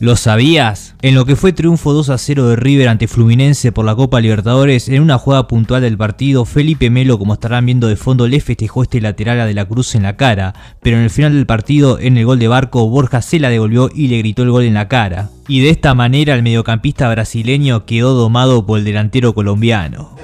¿Lo sabías? En lo que fue triunfo 2 a 0 de River ante Fluminense por la Copa Libertadores, en una jugada puntual del partido, Felipe Melo, como estarán viendo de fondo, le festejó este lateral a De la Cruz en la cara, pero en el final del partido, en el gol de Barco, Borja se la devolvió y le gritó el gol en la cara. Y de esta manera el mediocampista brasileño quedó domado por el delantero colombiano.